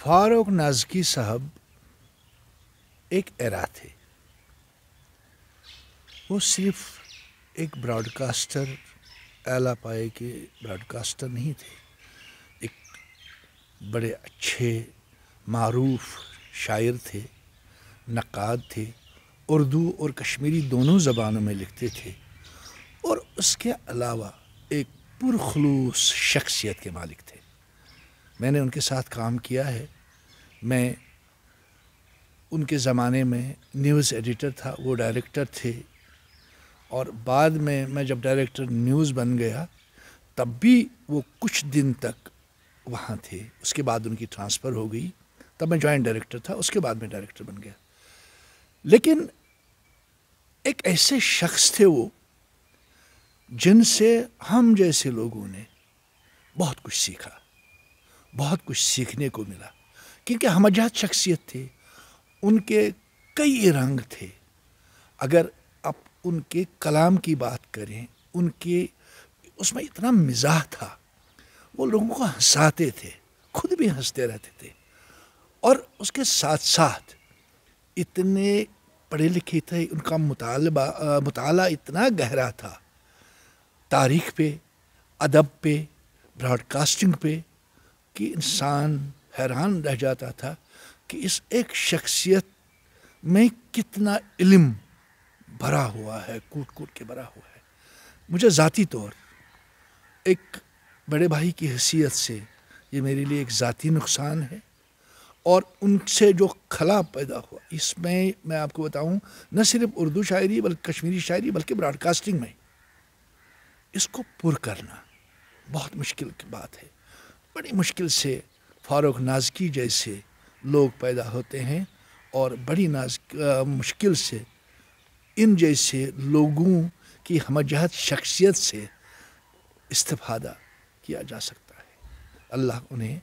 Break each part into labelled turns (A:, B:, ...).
A: फारूक नाजकी साहब एक एरा थे वो सिर्फ एक ब्रॉडकास्टर एला पाए के ब्रॉडकास्टर नहीं थे एक बड़े अच्छे मरूफ शायर थे नक़ाद थे उर्दू और कश्मीरी दोनों ज़बानों में लिखते थे और उसके अलावा एक पुरखलूस शख्सियत के मालिक थे मैंने उनके साथ काम किया है मैं उनके ज़माने में न्यूज़ एडिटर था वो डायरेक्टर थे और बाद में मैं जब डायरेक्टर न्यूज़ बन गया तब भी वो कुछ दिन तक वहाँ थे उसके बाद उनकी ट्रांसफ़र हो गई तब मैं जॉइंट डायरेक्टर था उसके बाद मैं डायरेक्टर बन गया लेकिन एक ऐसे शख्स थे वो जिनसे हम जैसे लोगों ने बहुत कुछ सीखा बहुत कुछ सीखने को मिला क्योंकि हमजात शख्सियत थे उनके कई रंग थे अगर आप उनके कलाम की बात करें उनके उसमें इतना मिजाह था वो लोगों को हंसाते थे खुद भी हंसते रहते थे और उसके साथ साथ इतने पढ़े लिखे थे उनका मुतालबा मुताला इतना गहरा था तारीख पे अदब पे ब्रॉडकास्टिंग पे कि इंसान हैरान रह जाता था कि इस एक शख्सियत में कितना इल्म भरा हुआ है कूट कूट के भरा हुआ है मुझे ज़ाती तौर एक बड़े भाई की हैसियत से ये मेरे लिए एक ज़ाती नुकसान है और उनसे जो खला पैदा हुआ इसमें मैं आपको बताऊं न सिर्फ उर्दू शायरी बल्कि कश्मीरी शायरी बल्कि ब्रॉडकास्टिंग में इसको पुर करना बहुत मुश्किल की बात है बड़ी मुश्किल से फारुक नाजकी जैसे लोग पैदा होते हैं और बड़ी नाज मुश्किल से इन जैसे लोगों की हमजहत शख्सियत से इस्तफादा किया जा सकता है अल्लाह उन्हें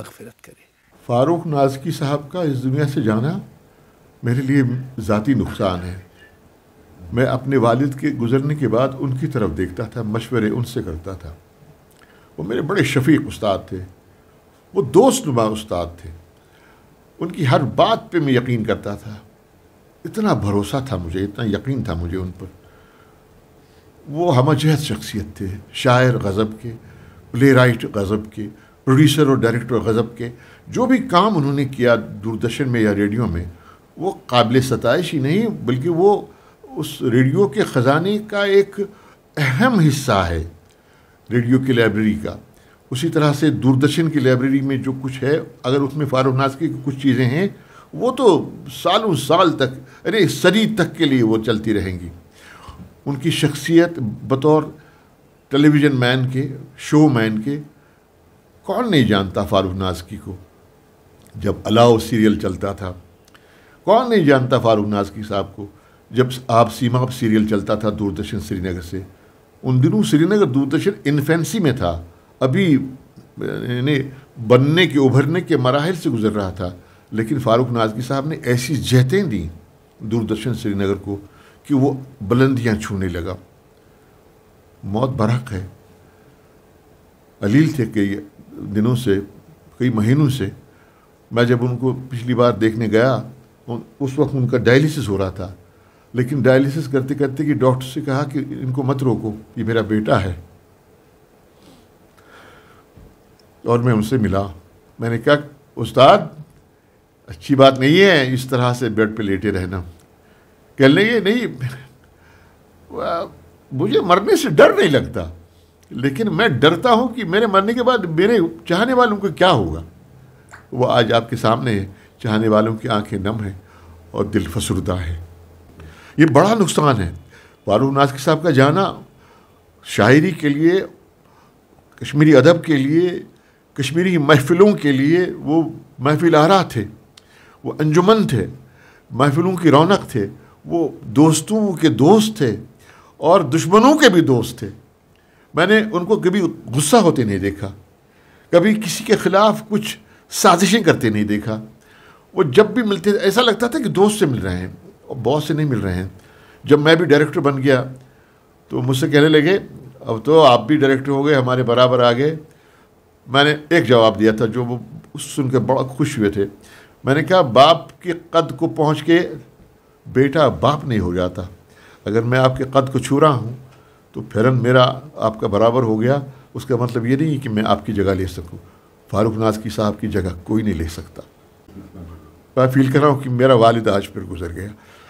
A: मगफरत करे
B: फ़ारूक नाजकी साहब का इस दुनिया से जाना मेरे लिए ज़ाती नुकसान है मैं अपने वालिद के गुज़रने के बाद उनकी तरफ देखता था मशवरे उनसे करता था वो मेरे बड़े शफीक उस्ताद थे वो दोस्त नुमा उस्ताद थे उनकी हर बात पे मैं यकीन करता था इतना भरोसा था मुझे इतना यकीन था मुझे उन पर वो जहद शख्सियत थे शायर गज़ब के प्ले राइट गज़ब के प्रोड्यूसर और डायरेक्टर गज़ब के जो भी काम उन्होंने किया दूरदर्शन में या रेडियो में वो काबिल सतश ही नहीं बल्कि वो उस रेडियो के ख़जाने का एक अहम हिस्सा है रेडियो की लाइब्रेरी का उसी तरह से दूरदर्शन की लाइब्रेरी में जो कुछ है अगर उसमें फारूक नाजकी की कुछ चीज़ें हैं वो तो सालों साल तक अरे सदी तक के लिए वो चलती रहेंगी उनकी शख्सियत बतौर टेलीविज़न मैन के शो मैन के कौन नहीं जानता फारूक नाजकी को जब अलाव सीरियल चलता था कौन नहीं जानता फारूक नाजकी साहब को जब आप सीमा सीरियल चलता था दूरदर्शन श्रीनगर से उन दिनों श्रीनगर दूरदर्शन इन्फेंसी में था अभी यानी बनने के उभरने के मराहल से गुजर रहा था लेकिन फारूक नाजगी साहब ने ऐसी जहतें दी दूरदर्शन श्रीनगर को कि वो बुलंदियाँ छूने लगा मौत बरहक है अलील थे कई दिनों से कई महीनों से मैं जब उनको पिछली बार देखने गया तो उस वक्त उनका डायलिसिस हो रहा था लेकिन डायलिसिस करते करते कि डॉक्टर से कहा कि इनको मत रोको ये मेरा बेटा है और मैं उनसे मिला मैंने कहा उस्ताद अच्छी बात नहीं है इस तरह से बेड पे लेटे रहना कह ये नहीं मुझे मरने से डर नहीं लगता लेकिन मैं डरता हूँ कि मेरे मरने के बाद मेरे चाहने वालों को क्या होगा वो आज आपके सामने है चाहने वालों की आंखें नम हैं और दिल फसरुदा है ये बड़ा नुकसान है फारूक नाजकी साहब का जाना शायरी के लिए कश्मीरी अदब के लिए कश्मीरी महफिलों के लिए वो महफिल आरा थे वो अंजुमन थे महफिलों की रौनक थे वो दोस्तों के दोस्त थे और दुश्मनों के भी दोस्त थे मैंने उनको कभी गुस्सा होते नहीं देखा कभी किसी के ख़िलाफ़ कुछ साजिशें करते नहीं देखा वो जब भी मिलते थे ऐसा लगता था कि दोस्त से मिल रहे हैं और बॉस से नहीं मिल रहे हैं जब मैं भी डायरेक्टर बन गया तो मुझसे कहने लगे अब तो आप भी डायरेक्टर हो गए हमारे बराबर आ गए मैंने एक जवाब दिया था जो वो सुन के बड़ा खुश हुए थे मैंने कहा बाप के कद को पहुंच के बेटा बाप नहीं हो जाता अगर मैं आपके कद को छू रहा हूँ तो फिरन मेरा आपका बराबर हो गया उसका मतलब ये नहीं कि मैं आपकी जगह ले सकूँ फारूक नाज की साहब की जगह कोई नहीं ले सकता मैं फील कर रहा हूँ कि मेरा वालिद आज फिर गुजर गया